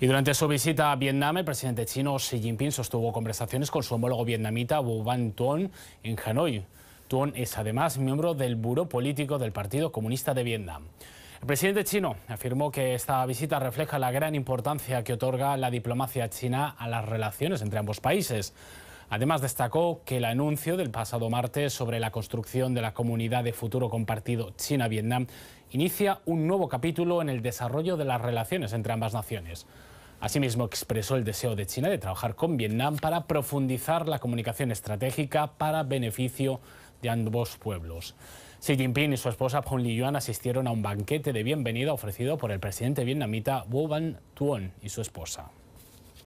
Y durante su visita a Vietnam, el presidente chino Xi Jinping sostuvo conversaciones con su homólogo vietnamita Wu Van Tuon en Hanoi. Tuon es además miembro del Buró Político del Partido Comunista de Vietnam. El presidente chino afirmó que esta visita refleja la gran importancia que otorga la diplomacia china a las relaciones entre ambos países. Además, destacó que el anuncio del pasado martes sobre la construcción de la comunidad de futuro compartido China-Vietnam inicia un nuevo capítulo en el desarrollo de las relaciones entre ambas naciones. Asimismo, expresó el deseo de China de trabajar con Vietnam para profundizar la comunicación estratégica para beneficio de ambos pueblos. Xi Jinping y su esposa Peng Liyuan asistieron a un banquete de bienvenida ofrecido por el presidente vietnamita Wu Van Tuon y su esposa.